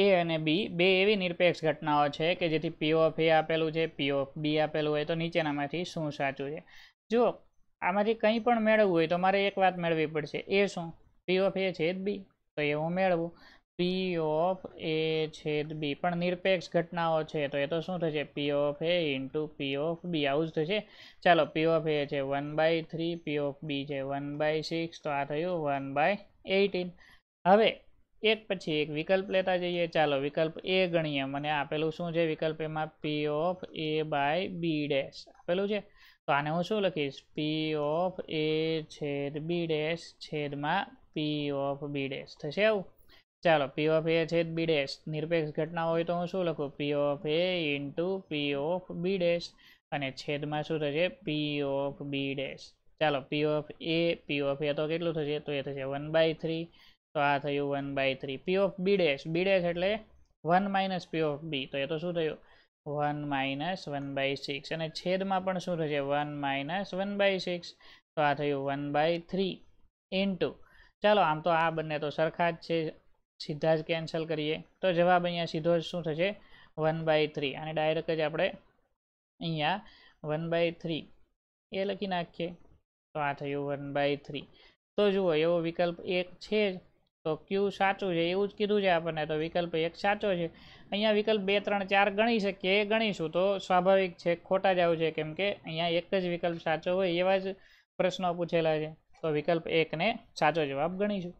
એ અને બી બે એવી નિરપેક્ષ ઘટનાઓ છે કે જેથી પી ઓફ એ આપેલું છે પી ઓફ બી આપેલું હોય તો નીચેનામાંથી શું સાચું છે જો આમાંથી કંઈ પણ મેળવવું હોય તો મારે એક વાત મેળવવી પડશે એ શું પી ઓફ એ છેદ બી તો એ હું મેળવું પી ઓફ એ છેદ બી પણ નિરપેક્ષ ઘટનાઓ છે તો એ તો શું થશે P of A into P of B આવું જ થશે ચાલો પી ઓફ એ છે one by three P of B છે વન બાય સિક્સ તો આ થયું વન બાય એટીન હવે એક પછી એક વિકલ્પ લેતા જઈએ ચાલો વિકલ્પ એ ગણીએ મને આપેલું શું છે વિકલ્પ એમાં P of A by B dash આપેલું છે તો આને હું શું લખીશ પી ઓફ એ છેદ બી ડેશ છેદમાં પી ઓફ બી ડેશ થશે આવું ચાલો પી ઓફ એ છેદ બી ડેશ નિરપેક્ષ ઘટના હોય તો હું શું લખું P of A into P of B dash અને છેદમાં શું થશે પી ઓફ બી ડેશ ચાલો P of A P of એ તો કેટલું થશે તો એ થશે વન બાય થ્રી તો આ થયું 1/3 p ઓફ b' b' એટલે 1 - p ઓફ b તો એ તો શું થયું 1 - 1/6 અને છેદ માં પણ શું રહે 1 - 1/6 તો આ થયું 1/3 * ચાલો આમ તો આ બંને તો સરખા જ છે સીધા જ કેન્સલ કરીએ તો જવાબ અહીંયા સીધો જ શું થશે 1/3 આને ડાયરેક્ટ જ આપણે અહીંયા 1/3 એ લખી નાખીએ તો આ થયું 1/3 તો જુઓ એવો વિકલ્પ 1 છે તો ક્યુ સાચું છે એવું જ કીધું છે આપણને તો વિકલ્પ એક સાચો છે અહીંયા વિકલ્પ બે ત્રણ ચાર ગણી શકીએ એ ગણીશું તો સ્વાભાવિક છે ખોટા જ આવશે કેમ કે અહીંયા એક જ વિકલ્પ સાચો હોય એવા જ પ્રશ્નો પૂછેલા છે તો વિકલ્પ એકને સાચો જવાબ ગણીશું